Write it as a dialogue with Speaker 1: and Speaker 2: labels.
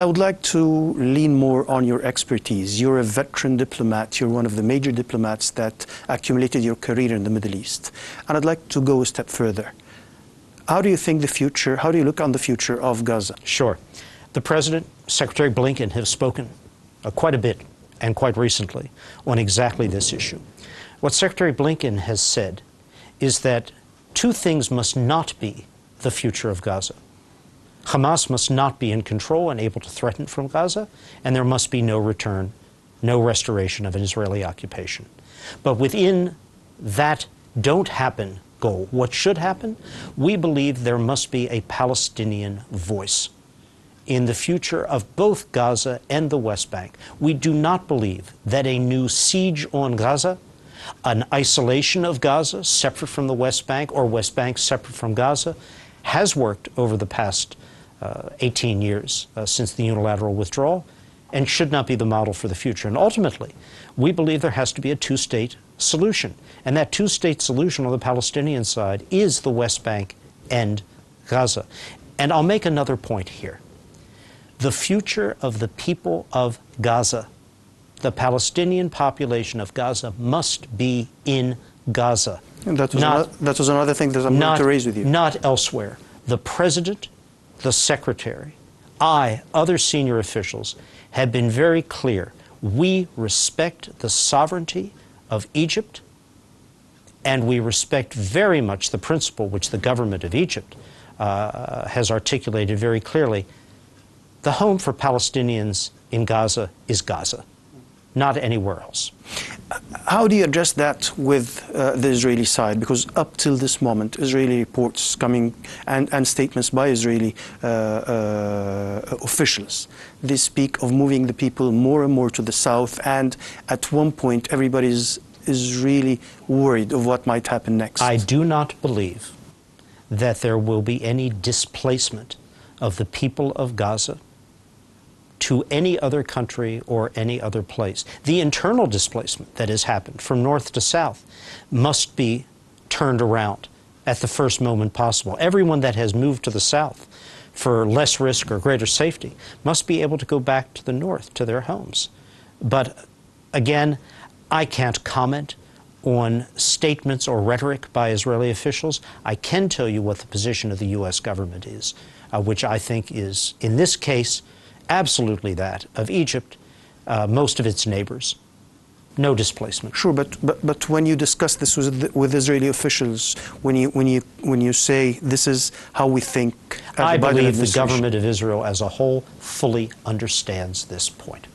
Speaker 1: I would like to lean more on your expertise. You're a veteran diplomat. You're one of the major diplomats that accumulated your career in the Middle East. And I'd like to go a step further. How do you think the future, how do you look on the future of Gaza? Sure. The President,
Speaker 2: Secretary Blinken, have spoken uh, quite a bit and quite recently on exactly this issue. What Secretary Blinken has said is that two things must not be the future of Gaza. Hamas must not be in control and able to threaten from Gaza, and there must be no return, no restoration of an Israeli occupation. But within that don't happen goal, what should happen, we believe there must be a Palestinian voice in the future of both Gaza and the West Bank. We do not believe that a new siege on Gaza, an isolation of Gaza separate from the West Bank or West Bank separate from Gaza, has worked over the past uh, 18 years uh, since the unilateral withdrawal and should not be the model for the future. And ultimately, we believe there has to be a two state solution. And that two state solution on the Palestinian side is the West Bank and Gaza. And I'll make another point here. The future of the people of Gaza, the Palestinian population of Gaza, must be in Gaza. And that was, not, another, that was another thing that I'm not, going to raise with you. Not elsewhere. The president the secretary, I, other senior officials, have been very clear. We respect the sovereignty of Egypt, and we respect very much the principle which the government of Egypt uh, has articulated very clearly. The home for Palestinians in Gaza is Gaza, not anywhere else.
Speaker 1: How do you address that with uh, the Israeli side? Because up till this moment, Israeli reports coming and, and statements by Israeli uh, uh, officials, they speak of moving the people more and more to the south. And at one point, everybody is, is really worried of what might happen next. I do not believe
Speaker 2: that there will be any displacement of the people of Gaza to any other country or any other place. The internal displacement that has happened from north to south must be turned around at the first moment possible. Everyone that has moved to the south for less risk or greater safety must be able to go back to the north, to their homes. But again, I can't comment on statements or rhetoric by Israeli officials. I can tell you what the position of the U.S. government is, uh, which I think is, in this case, absolutely that of Egypt, uh, most of its neighbors. No displacement.
Speaker 1: Sure, but, but, but when you discuss this with, with Israeli officials, when you, when, you, when you say this is how we think, I believe the government
Speaker 2: of Israel as a whole fully understands this point.